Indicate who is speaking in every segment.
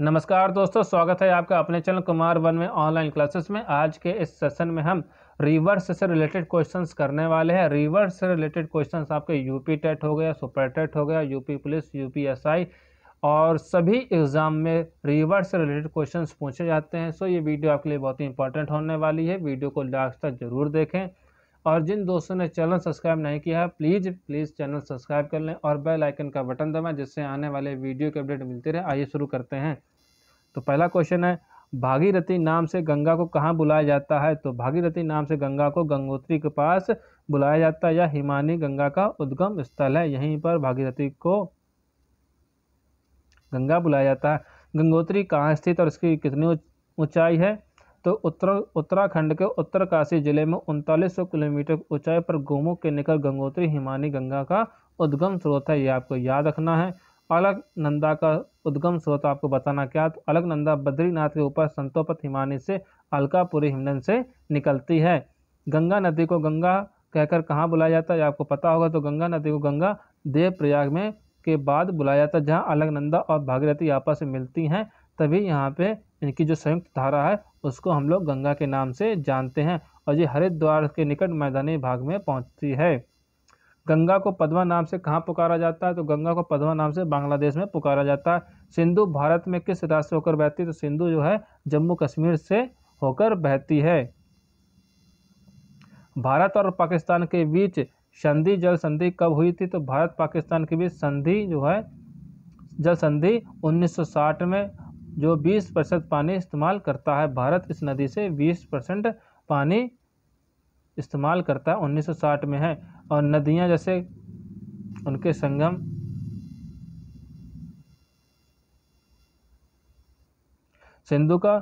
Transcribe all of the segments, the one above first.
Speaker 1: नमस्कार दोस्तों स्वागत है आपका अपने चैनल कुमार वन में ऑनलाइन क्लासेस में आज के इस सेशन में हम रिवर्स से रिलेटेड क्वेश्चंस करने वाले हैं रिवर्स से रिलेटेड क्वेश्चंस आपके यूपी टेट हो गया सुपर टेट हो गया यूपी पुलिस यूपीएसआई और सभी एग्ज़ाम में रिवर्स से रिलेटेड क्वेश्चन पूछे जाते हैं सो ये वीडियो आपके लिए बहुत ही इंपॉर्टेंट होने वाली है वीडियो को लास्ट तक जरूर देखें और जिन दोस्तों ने चैनल सब्सक्राइब नहीं किया है प्लीज़ प्लीज़ चैनल सब्सक्राइब कर लें और बेल आइकन का बटन दबाएं जिससे आने वाले वीडियो के अपडेट मिलते रहे आइए शुरू करते हैं तो पहला क्वेश्चन है भागीरथी नाम से गंगा को कहाँ बुलाया जाता है तो भागीरथी नाम से गंगा को गंगोत्री के पास बुलाया जाता है या हिमानी गंगा का उद्गम स्थल है यहीं पर भागीरथी को गंगा बुलाया जाता है गंगोत्री कहाँ स्थित और इसकी कितनी ऊंचाई है तो उत्तर उत्तराखंड के उत्तरकाशी जिले में उनतालीस किलोमीटर ऊंचाई पर गोमुख के निकट गंगोत्री हिमानी गंगा का उद्गम स्रोत है ये आपको याद रखना है अलकनंदा का उद्गम स्रोत आपको बताना क्या तो अलकनंदा बद्रीनाथ के ऊपर संतोपत हिमानी से अलकापुरी हिमनन से निकलती है गंगा नदी को गंगा कहकर कहाँ बुलाया जाता है आपको पता होगा तो गंगा नदी को गंगा देवप्रयाग में के बाद बुलाया जाता है जहाँ अलकनंदा और भागीरथी आपस में मिलती हैं तभी यहाँ पे इनकी जो संयुक्त धारा है उसको हम लोग गंगा के नाम से जानते हैं और ये हरिद्वार के निकट मैदानी भाग में पहुँचती है गंगा को पद्मा नाम से कहाँ पुकारा जाता है तो गंगा को पद्मा नाम से बांग्लादेश में पुकारा जाता है सिंधु भारत में किस राज्य से होकर बहती है तो सिंधु जो है जम्मू कश्मीर से होकर बहती है भारत और पाकिस्तान के बीच संधि जल संधि कब हुई थी तो भारत पाकिस्तान के बीच संधि जो है जल संधि 1960 में जो 20 प्रतिशत पानी इस्तेमाल करता है भारत इस नदी से 20 परसेंट पानी इस्तेमाल करता है 1960 में है और नदियां जैसे उनके संगम सिंधु का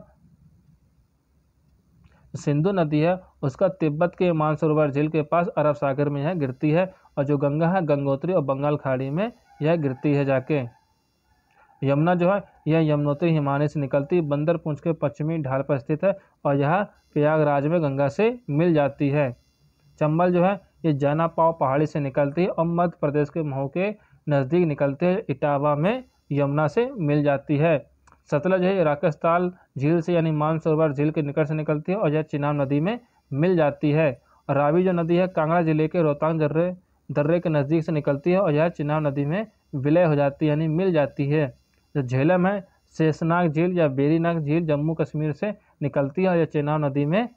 Speaker 1: सिंधु नदी है उसका तिब्बत के मानसरोवर झील के पास अरब सागर में यह गिरती है और जो गंगा है गंगोत्री और बंगाल खाड़ी में यह गिरती है जाके यमुना जो है यह यमुनोत्री हिमालय से निकलती बंदरपुंज के पश्चिमी ढाल पर स्थित है और यह प्रयागराज में गंगा से मिल जाती है चंबल जो है ये जाना पाव पहाड़ी से निकलती है और मध्य प्रदेश के मऊ के नज़दीक निकलते इटावा में यमुना से मिल जाती है सतलज है राकेशताल झील से यानी मानसरोवर झील के निकट से निकलती है और यह चिनाब नदी में मिल जाती है और रावी जो नदी है कांगड़ा जिले के रोहतांग दर्रे दर्रे के नज़दीक से निकलती है और यह चिनाब नदी में विलय हो जाती है यानी मिल जाती है जो झेलम है शेषनाग झील या बेरीनाग झील जम्मू कश्मीर से निकलती है और यह चेनाव नदी में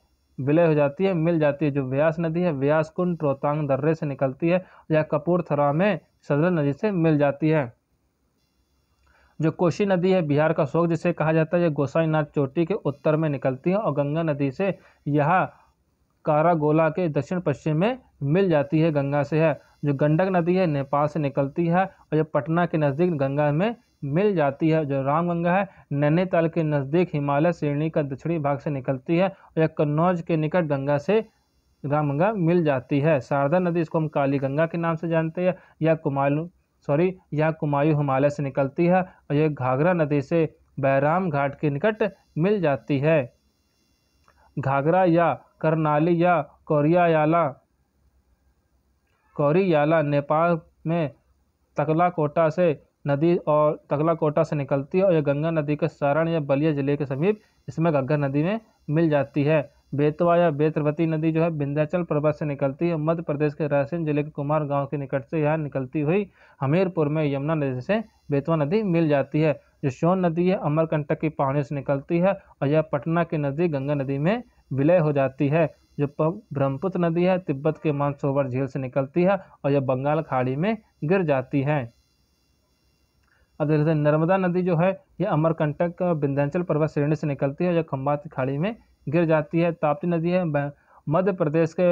Speaker 1: विलय हो जाती है मिल जाती है जो व्यास नदी है व्यास कुंड रोहतांग दर्रे से निकलती है या कपूरथरा में सदर नदी से मिल जाती है जो कोशी नदी है बिहार का शोक जिसे कहा जाता है यह गोसाईनाथ चोटी के उत्तर में निकलती है और गंगा नदी से यह कारागोला के दक्षिण पश्चिम में मिल जाती है गंगा से है जो गंडक नदी है नेपाल से निकलती है और यह पटना के नज़दीक गंगा में मिल जाती है जो रामगंगा है नैनीताल के नज़दीक हिमालय श्रेणी का दक्षिणी भाग से निकलती है और यह कन्नौज के निकट गंगा से रामगंगा मिल जाती है शारदा नदी इसको हम काली गंगा के नाम से जानते हैं यह कुमालू सॉरी यह कुमायूं हिमालय से निकलती है और यह घाघरा नदी से बैराम घाट के निकट मिल जाती है घाघरा या करनाली या कोरियाला कोरियाला नेपाल में तकलाकोटा से नदी और तगला कोटा से निकलती है और यह गंगा नदी के सारण या बलिया जिले के समीप इसमें घग्गर नदी में मिल जाती है बेतवा या बेतवती नदी जो है विंध्याचल पर्वत से निकलती है मध्य प्रदेश के रायसेन जिले के कुमार गांव के निकट से यहाँ निकलती हुई हमीरपुर में यमुना नदी से बेतवा नदी मिल जाती है जो सोन नदी है अमरकंटक की पहाड़ी से निकलती है और यह पटना की नदी गंगा नदी में विलय हो जाती है जो ब्रह्मपुत्र नदी है तिब्बत के मानसरोवर झील से निकलती है और यह बंगाल खाड़ी में गिर जाती है अब जैसे नर्मदा नदी जो है यह अमरकंटक विंध्यांचल पर्वत श्रेणी से निकलती है जो खम्बात खाड़ी में गिर जाती है ताप्ती नदी है मध्य प्रदेश के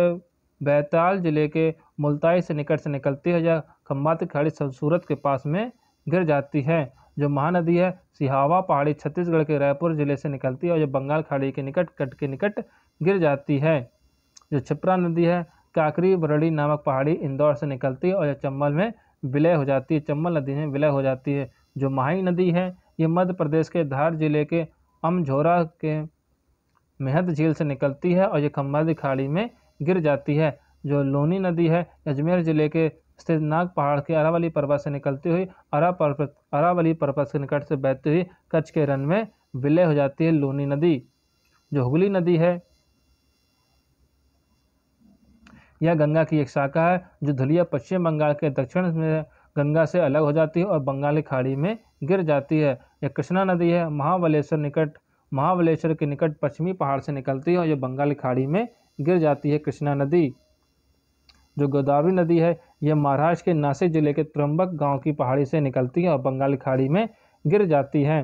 Speaker 1: बैताल जिले के मुल्ताई से निकट से निकलती है या खम्बात खाड़ी सूरत के पास में गिर जाती है जो महानदी है सिहावा पहाड़ी छत्तीसगढ़ के रायपुर जिले से निकलती है और जो बंगाल खाड़ी के निकट कट के निकट गिर जाती है जो छिपरा नदी है काकरी बरड़ी नामक पहाड़ी इंदौर से निकलती है और यह चंबल में विलय हो जाती है चंबल नदी में विलय हो जाती है जो माही नदी है ये मध्य प्रदेश के धार जिले के अमझोरा के मेहद झील से निकलती है और ये खम्बादी खाड़ी में गिर जाती है जो लोनी नदी है अजमेर जिले के स्थित नाग पहाड़ के अरावली पर्वत से निकलती हुई अरा पर्वत अरावली पर्वत के निकट से बहती हुई कच्छ के रन में विलय हो जाती है लोनी नदी जो हुगली नदी है यह गंगा की एक शाखा है जो धुलिया पश्चिम बंगाल के दक्षिण में गंगा से अलग हो जाती है और बंगाली खाड़ी में गिर जाती है यह कृष्णा नदी है महाबलेश्वर निकट महाबलेश्वर के निकट पश्चिमी पहाड़ से निकलती है और यह बंगाली खाड़ी में गिर जाती है कृष्णा नदी जो गोदावरी नदी है यह महाराष्ट्र के नासिक जिले के त्रम्बक गांव की पहाड़ी से निकलती है और बंगाली खाड़ी में गिर जाती है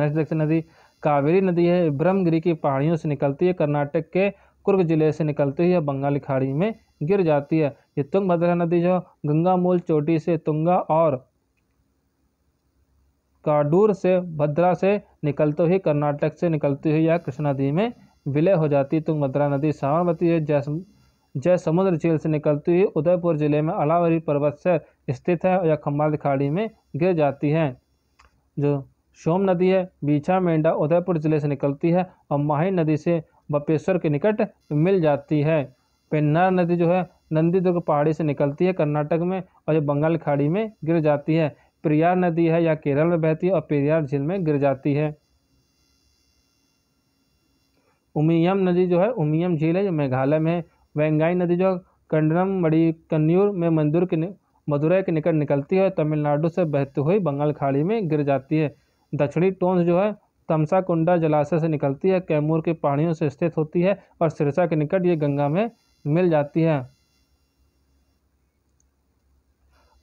Speaker 1: नेक्स्ट देखते नदी कावेरी नदी है ब्रह्मगिरी की पहाड़ियों से निकलती है कर्नाटक के कुर्ग जिले से निकलते ही यह बंगाली खाड़ी में गिर जाती है ये तुंगभद्रा नदी जो गंगा मूल चोटी से तुंगा और काडूर से भद्रा से निकलते हुए कर्नाटक से निकलती हुई यह कृष्णा नदी में विलय हो जाती है तुंगभद्रा नदी साबरमती है जय जय समुद्र झील से निकलती हुई उदयपुर जिले में अलावरी पर्वत से स्थित है यह खम्बाल खाड़ी में गिर जाती है जो सोम नदी है बीछा मेंढा उदयपुर जिले से निकलती है और माही नदी से बपेश्वर के निकट मिल जाती है पेन्नार नदी जो है नंदी दुर्ग पहाड़ी से निकलती है कर्नाटक में और ये बंगाल खाड़ी में गिर जाती है प्रियार नदी है या केरल में बहती है और पेरियार झील में गिर जाती है उमियम नदी जो है उमियम झील है जो मेघालय में है वेंगाई नदी जो कंडनम मड़ी कन्नूर में मंदूर के मदुरई के निकट निकलती है तमिलनाडु से बहती हुई बंगाल खाड़ी में गिर जाती है दक्षिणी टोंस जो है तमसा कुंडा जलाशय से निकलती है कैमूर की पहाड़ियों से स्थित होती है और सिरसा के निकट ये गंगा में मिल जाती है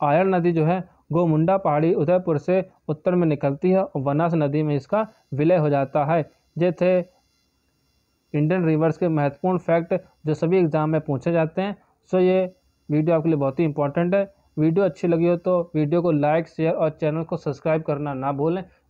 Speaker 1: आयर नदी जो है गोमुंडा पहाड़ी उदयपुर से उत्तर में निकलती है और वनास नदी में इसका विलय हो जाता है ये थे इंडियन रिवर्स के महत्वपूर्ण फैक्ट जो सभी एग्ज़ाम में पूछे जाते हैं सो ये वीडियो आपके लिए बहुत ही इंपॉर्टेंट है वीडियो अच्छी लगी हो तो वीडियो को लाइक शेयर और चैनल को सब्सक्राइब करना ना भूलें